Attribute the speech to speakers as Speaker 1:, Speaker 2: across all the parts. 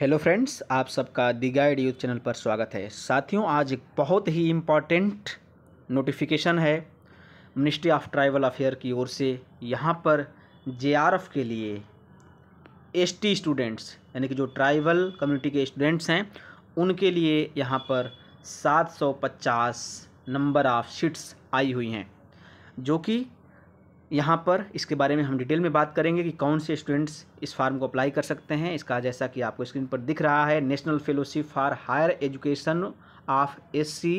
Speaker 1: hello friends आप सबका दी guide youth channel पर स्वागत है साथियों आज एक बहुत ही इम्पॉर्टेंट नोटिफिकेशन है मिनिस्ट्री ऑफ ट्राइबल अफेयर की ओर से यहाँ पर जेआरएफ के लिए एसटी स्टूडेंट्स यानी कि जो ट्राइबल कम्युनिटी के स्टूडेंट्स हैं उनके लिए यहाँ पर 750 नंबर ऑफ सीट्स आई हुई हैं जो कि यहाँ पर इसके बारे में हम डिटेल में बात करेंगे कि कौन से स्टूडेंट्स इस फार्म को अप्लाई कर सकते हैं इसका जैसा कि आपको स्क्रीन पर दिख रहा है national fellowship for higher education of S C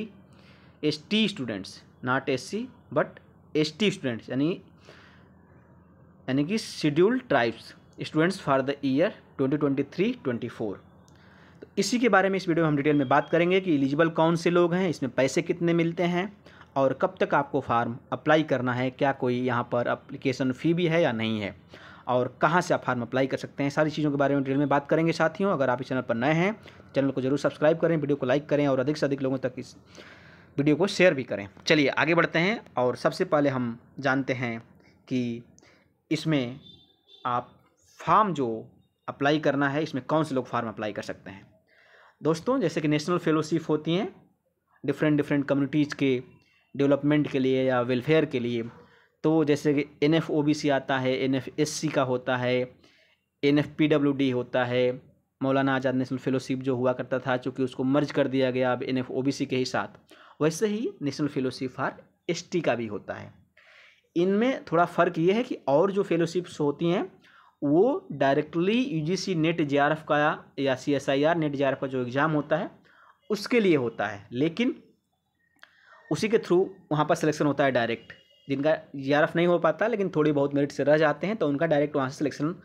Speaker 1: S T students not S C but S T students यानी यानी कि scheduled tribes students for the year twenty twenty three twenty four तो इसी के बारे में इस वीडियो में हम डिटेल में बात करेंगे कि एलिजिबल कौन से लोग हैं इसमें पैसे कितने मिलते हैं और कब तक आपको फार्म अप्लाई करना है क्या कोई यहाँ पर अप्लीकेशन फ़ी भी है या नहीं है और कहाँ से आप फार्म अप्लाई कर सकते हैं सारी चीज़ों के बारे में डिटेल में बात करेंगे साथियों अगर आप इस चैनल पर नए हैं चैनल को जरूर सब्सक्राइब करें वीडियो को लाइक करें और अधिक से अधिक लोगों तक इस वीडियो को शेयर भी करें चलिए आगे बढ़ते हैं और सबसे पहले हम जानते हैं कि इसमें आप फार्म जो अप्लाई करना है इसमें कौन से लोग फार्म अप्लाई कर सकते हैं दोस्तों जैसे कि नेशनल फेलोशिप होती हैं डिफरेंट डिफरेंट कम्युनिटीज़ के डेवलपमेंट के लिए या वेलफेयर के लिए तो जैसे कि N F O B C आता है एन एफ एस सी का होता है N F P W D होता है मौलाना आज़ाद नेशनल फेलोशिप जो हुआ करता था चूँकि उसको मर्ज कर दिया गया अब N F O B C के ही साथ वैसे ही national fellowship for S T का भी होता है इनमें थोड़ा फ़र्क ये है कि और जो फेलोशिप्स होती हैं वो directly U G C NET J R F का या C S I R NET J R F का जो एग्ज़ाम होता है उसके लिए होता है लेकिन उसी के थ्रू वहाँ पर सिलेक्शन होता है डायरेक्ट जिनका एफ़ नहीं हो पाता लेकिन थोड़ी बहुत मेरिट से रह जाते हैं तो उनका डायरेक्ट वहाँ से सिलेक्शन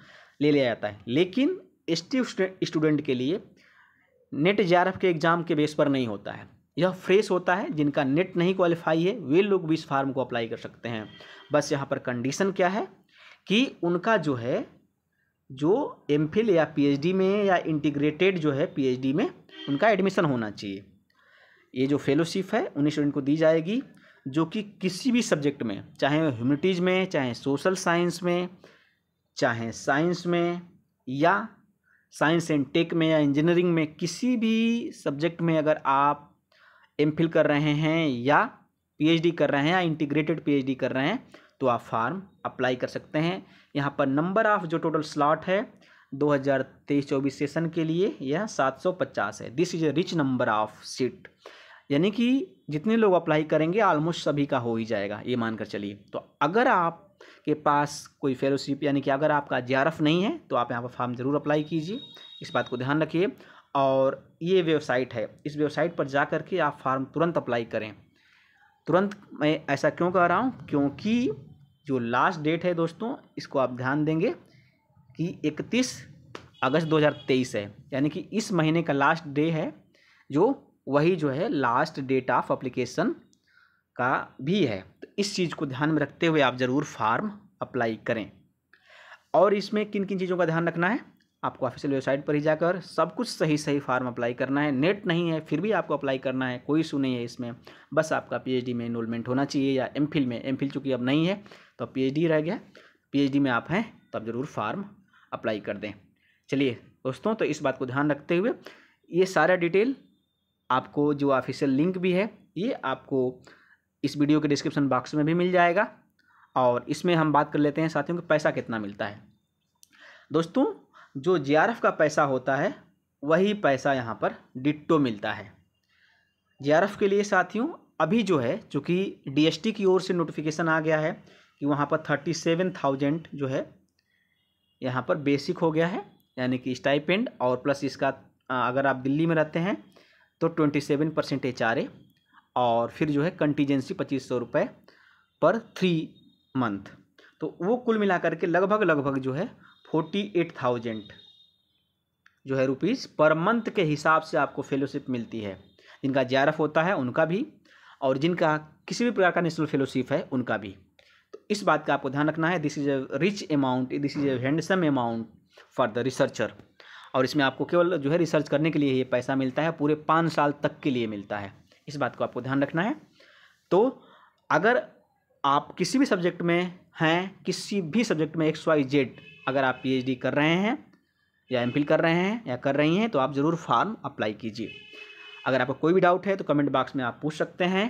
Speaker 1: ले लिया जाता है लेकिन एस स्टूडेंट के लिए नेट एफ़ के एग्ज़ाम के बेस पर नहीं होता है यह फ्रेश होता है जिनका नेट नहीं क्वालिफाई है वे लोग भी इस फार्म को अप्लाई कर सकते हैं बस यहाँ पर कंडीशन क्या है कि उनका जो है जो एम या डी में या इंटीग्रेटेड जो है डी में उनका एडमिशन होना चाहिए ये जो फेलोशिप है उन्हीं स्टूडेंट को दी जाएगी जो कि किसी भी सब्जेक्ट में चाहे ह्यूमिटीज में चाहे सोशल साइंस में चाहे साइंस में या साइंस एंड टेक में या इंजीनियरिंग में किसी भी सब्जेक्ट में अगर आप एम कर रहे हैं या पीएचडी कर रहे हैं या इंटीग्रेटेड पीएचडी कर रहे हैं तो आप फार्म अप्लाई कर सकते हैं यहाँ पर नंबर ऑफ़ जो टोटल स्लॉट है 2023-24 सेशन के लिए यह 750 है this is a rich number of seat यानी कि जितने लोग अप्लाई करेंगे ऑलमोस्ट सभी का हो ही जाएगा ये मानकर चलिए तो अगर आप के पास कोई फेलोशिप यानी कि अगर आपका जे नहीं है तो आप यहाँ पर फॉर्म ज़रूर अप्लाई कीजिए इस बात को ध्यान रखिए और ये वेबसाइट है इस वेबसाइट पर जा करके आप फार्म तुरंत अप्लाई करें तुरंत मैं ऐसा क्यों कह रहा हूँ क्योंकि जो लास्ट डेट है दोस्तों इसको आप ध्यान देंगे कि 31 अगस्त 2023 है यानी कि इस महीने का लास्ट डे है जो वही जो है लास्ट डेट ऑफ अप्लीकेशन का भी है तो इस चीज़ को ध्यान में रखते हुए आप ज़रूर फार्म अप्लाई करें और इसमें किन किन चीज़ों का ध्यान रखना है आपको ऑफिशियल वेबसाइट पर ही जाकर सब कुछ सही सही फार्म अप्लाई करना है नेट नहीं है फिर भी आपको अप्लाई करना है कोई इशू नहीं है इसमें बस आपका पीएचडी में इनरोलमेंट होना चाहिए या एमफिल में एमफिल चूंकि अब नहीं है तो पीएचडी रह गया पीएचडी में आप हैं तब ज़रूर फार्म अप्लाई कर दें चलिए दोस्तों तो इस बात को ध्यान रखते हुए ये सारा डिटेल आपको जो ऑफिशियल लिंक भी है ये आपको इस वीडियो के डिस्क्रिप्शन बॉक्स में भी मिल जाएगा और इसमें हम बात कर लेते हैं साथियों कि पैसा कितना मिलता है दोस्तों जो जे का पैसा होता है वही पैसा यहाँ पर डिट्टो मिलता है जे के लिए साथियों अभी जो है चूँकि डी की ओर से नोटिफिकेशन आ गया है कि वहाँ पर थर्टी सेवन थाउजेंड जो है यहाँ पर बेसिक हो गया है यानी कि स्टाइपेंड और प्लस इसका अगर आप दिल्ली में रहते हैं तो ट्वेंटी सेवन परसेंटेज ए और फिर जो है कंटीजेंसी पच्चीस सौ रुपये पर थ्री मंथ तो वो कुल मिलाकर के लगभग लगभग जो है फोर्टी एट थाउजेंड जो है रुपीज़ पर मंथ के हिसाब से आपको फेलोशिप मिलती है जिनका जे होता है उनका भी और जिनका किसी भी प्रकार का नेशनल फेलोशिप है उनका भी तो इस बात का आपको ध्यान रखना है this is a rich amount this is a handsome amount for the researcher और इसमें आपको केवल जो है रिसर्च करने के लिए ये पैसा मिलता है पूरे पाँच साल तक के लिए मिलता है इस बात को आपको ध्यान रखना है तो अगर आप किसी भी सब्जेक्ट में हैं किसी भी सब्जेक्ट में एक्स वाई जेड अगर आप पी कर रहे हैं या एम कर रहे हैं या कर रही हैं तो आप ज़रूर फॉर्म अप्लाई कीजिए अगर आपको कोई भी डाउट है तो कमेंट बॉक्स में आप पूछ सकते हैं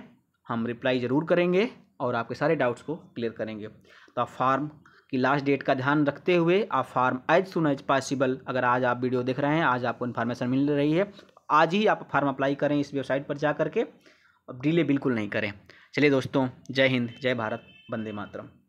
Speaker 1: हम रिप्लाई ज़रूर करेंगे और आपके सारे डाउट्स को क्लियर करेंगे तो आप फॉर्म कि लास्ट डेट का ध्यान रखते हुए आप form as soon as possible अगर आज आप वीडियो देख रहे हैं आज आपको इन्फॉर्मेशन मिल रही है तो आज ही आप फार्म अप्लाई करें इस वेबसाइट पर जा करके अब डिले बिल्कुल नहीं करें चलिए दोस्तों जय हिंद जय भारत वंदे मातरम